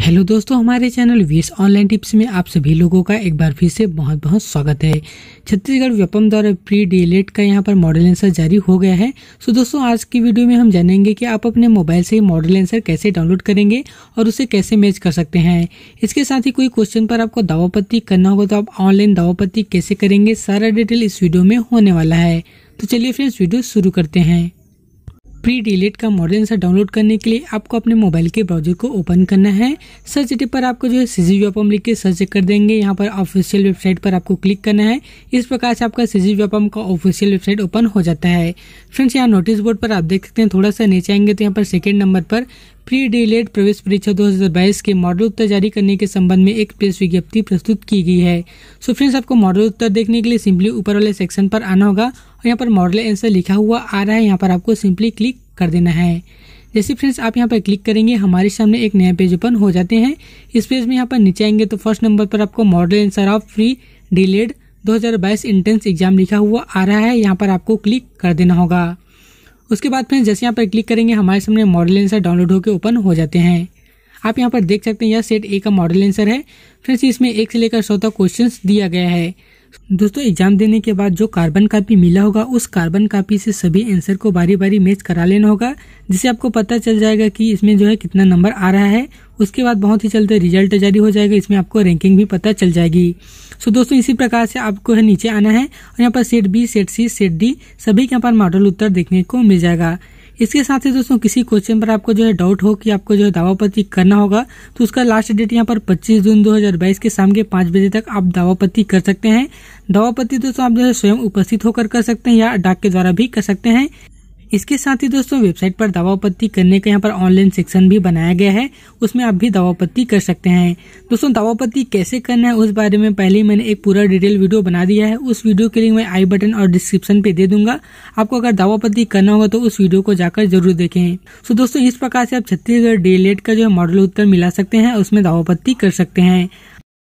hello दोस्तों हमारे channel VS online tips में आप सभी लोगों का एक बार फिर से बहुत बहुत स्वागत है छत्तीसगढ़ व्यापम द्वारा प्री डीएलएड का यहां पर मॉडल आंसर जारी हो गया है सो दोस्तों आज की वीडियो में हम जानेंगे कि आप अपने मोबाइल से मॉडल आंसर कैसे डाउनलोड करेंगे और उसे कैसे मैच कर सकते हैं इसके साथ ही कोई क्वेश्चन पर आपको दावापत्ति करना होगा तो आप ऑनलाइन दावापत्ति कैसे करेंगे सारा डिटेल इस वीडियो में होने वाला है तो चलिए फ्रेंड्स वीडियो शुरू करते हैं प्री डिलीट का मॉडर्न सा डाउनलोड करने के लिए आपको अपने मोबाइल के ब्राउजर को ओपन करना है सर्च एटी पर आपको जो है सीजी व्यापम लिख के सर्च कर देंगे यहाँ पर ऑफिशियल वेबसाइट पर आपको क्लिक करना है इस प्रकार से आपका सीजी व्यापम का ऑफिशियल वेबसाइट ओपन हो जाता है फ्रेंड्स यहाँ नोटिस बोर्ड पर आप देख सकते हैं थोड़ा सा नीचे आएंगे तो यहाँ पर सेकेंड नंबर पर प्री डीलेट प्रवेश परीक्षा 2022 के मॉडल उत्तर जारी करने के संबंध में एक प्रेस विज्ञप्ति प्रस्तुत की गई है सो फ्रेंड्स आपको मॉडल उत्तर देखने के लिए सिंपली ऊपर वाले सेक्शन पर आना होगा और यहाँ पर मॉडल आंसर लिखा हुआ आ रहा है यहाँ पर आपको सिंपली क्लिक कर देना है जैसे फ्रेंड्स आप यहाँ पर क्लिक करेंगे हमारे सामने एक नया पेज ओपन हो जाते हैं इस पेज में यहाँ पर नीचे आएंगे तो फर्स्ट नंबर पर आपको model answer of pre DElEd 2022 entrance exam लिखा हुआ आ रहा है यहाँ पर आपको क्लिक कर देना होगा उसके बाद फ्रेंड्स जैसे यहाँ पर क्लिक करेंगे हमारे सामने मॉडल लेंसर डाउनलोड होकर ओपन हो जाते हैं आप यहाँ पर देख सकते हैं यह सेट ए का मॉडल एंसर है फ्रेंड्स इसमें एक से लेकर सौ तक क्वेश्चन दिया गया है दोस्तों एग्जाम देने के बाद जो कार्बन कापी मिला होगा उस कार्बन कापी से सभी आंसर को बारी बारी मैच करा लेना होगा जिससे आपको पता चल जाएगा कि इसमें जो है कितना नंबर आ रहा है उसके बाद बहुत ही चलते रिजल्ट जारी हो जाएगा इसमें आपको रैंकिंग भी पता चल जाएगी सो so, दोस्तों इसी प्रकार से आपको है नीचे आना है और यहाँ पर set B set C set D सभी के यहाँ पर मॉडल उत्तर देखने को मिल जाएगा इसके साथ ही दोस्तों किसी क्वेश्चन पर आपको जो है डाउट हो कि आपको जो है पत्र करना होगा तो उसका लास्ट डेट यहाँ पर 25 जून 2022 के शाम के पाँच बजे तक आप पत्र कर सकते हैं पत्र दोस्तों आप जो है स्वयं उपस्थित होकर कर सकते हैं या डाक के द्वारा भी कर सकते हैं इसके साथ ही दोस्तों वेबसाइट पर दावा आपत्ति करने का यहाँ पर ऑनलाइन सेक्शन भी बनाया गया है उसमें आप भी दावा आपत्ति कर सकते हैं दोस्तों दवा आपत्ति कैसे करना है उस बारे में पहले ही मैंने एक पूरा डिटेल वीडियो बना दिया है उस वीडियो के लिंक मैं आई बटन और डिस्क्रिप्शन पे दे दूंगा आपको अगर दावा आपत्ति करना होगा तो उस वीडियो को जाकर जरूर देखें सो दोस्तों इस प्रकार से आप छत्तीसगढ़ डेलेट e का जो मॉडल उत्तर मिला सकते हैं उसमें दावा आपत्ति कर सकते हैं